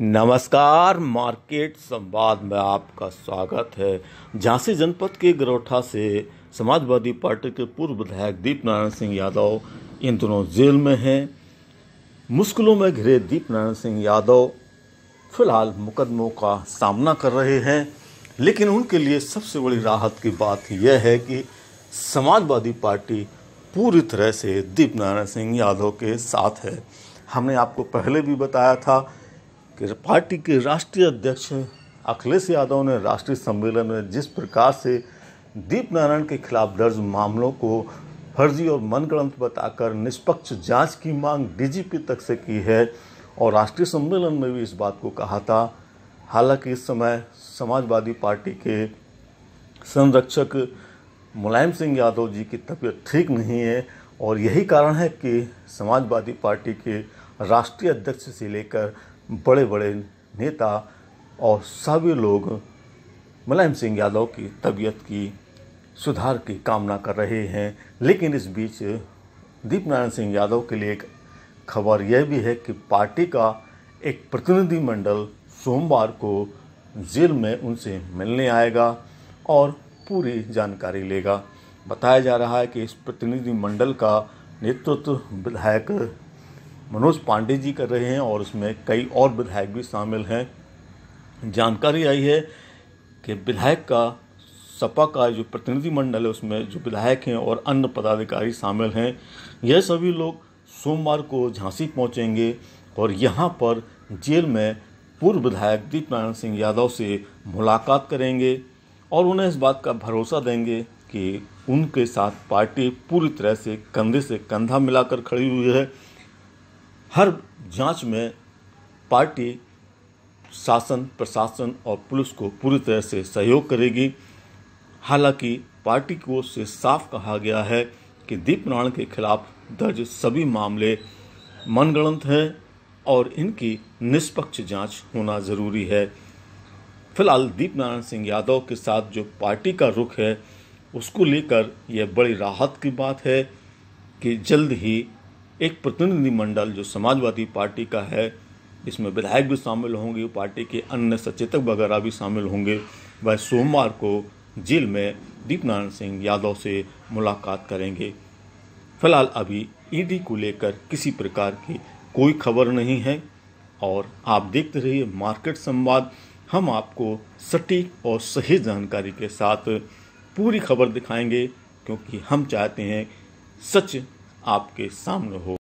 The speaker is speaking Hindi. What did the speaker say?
नमस्कार मार्केट संवाद में आपका स्वागत है झांसी जनपद के गरोठा से समाजवादी पार्टी के पूर्व विधायक दीप नारायण सिंह यादव इन दोनों जेल में हैं मुश्किलों में घिरे दीप नारायण सिंह यादव फिलहाल मुकदमों का सामना कर रहे हैं लेकिन उनके लिए सबसे बड़ी राहत की बात यह है कि समाजवादी पार्टी पूरी तरह से दीप नारायण सिंह यादव के साथ है हमने आपको पहले भी बताया था कि पार्टी के राष्ट्रीय अध्यक्ष अखिलेश यादव ने राष्ट्रीय सम्मेलन में जिस प्रकार से दीप नारायण के खिलाफ दर्ज मामलों को फर्जी और मनगणंत बताकर निष्पक्ष जांच की मांग डीजीपी तक से की है और राष्ट्रीय सम्मेलन में भी इस बात को कहा था हालांकि इस समय समाजवादी पार्टी के संरक्षक मुलायम सिंह यादव जी की तबीयत ठीक नहीं है और यही कारण है कि समाजवादी पार्टी के राष्ट्रीय अध्यक्ष से लेकर बड़े बड़े नेता और सभी लोग मुलायम सिंह यादव की तबीयत की सुधार की कामना कर रहे हैं लेकिन इस बीच दीप नारायण सिंह यादव के लिए एक खबर यह भी है कि पार्टी का एक प्रतिनिधिमंडल सोमवार को जेल में उनसे मिलने आएगा और पूरी जानकारी लेगा बताया जा रहा है कि इस प्रतिनिधिमंडल का नेतृत्व विधायक मनोज पांडे जी कर रहे हैं और उसमें कई और विधायक भी शामिल हैं जानकारी आई है कि विधायक का सपा का जो प्रतिनिधिमंडल है उसमें जो विधायक हैं और अन्य पदाधिकारी शामिल हैं यह सभी लोग सोमवार को झांसी पहुंचेंगे और यहाँ पर जेल में पूर्व विधायक दीप नारायण सिंह यादव से मुलाकात करेंगे और उन्हें इस बात का भरोसा देंगे कि उनके साथ पार्टी पूरी तरह से कंधे से कंधा मिलाकर खड़ी हुई है हर जांच में पार्टी शासन प्रशासन और पुलिस को पूरी तरह से सहयोग करेगी हालांकि पार्टी को से साफ कहा गया है कि दीप नारायण के खिलाफ दर्ज सभी मामले मनगणंत हैं और इनकी निष्पक्ष जांच होना ज़रूरी है फिलहाल दीप नारायण सिंह यादव के साथ जो पार्टी का रुख है उसको लेकर यह बड़ी राहत की बात है कि जल्द ही एक प्रतिनिधिमंडल जो समाजवादी पार्टी का है इसमें विधायक भी शामिल होंगे पार्टी के अन्य सचेतक वगैरह भी शामिल होंगे वह सोमवार को जेल में दीपनारायण सिंह यादव से मुलाकात करेंगे फिलहाल अभी ईडी को लेकर किसी प्रकार की कोई खबर नहीं है और आप देखते रहिए मार्केट संवाद हम आपको सटीक और सही जानकारी के साथ पूरी खबर दिखाएंगे क्योंकि हम चाहते हैं सच आपके सामने हो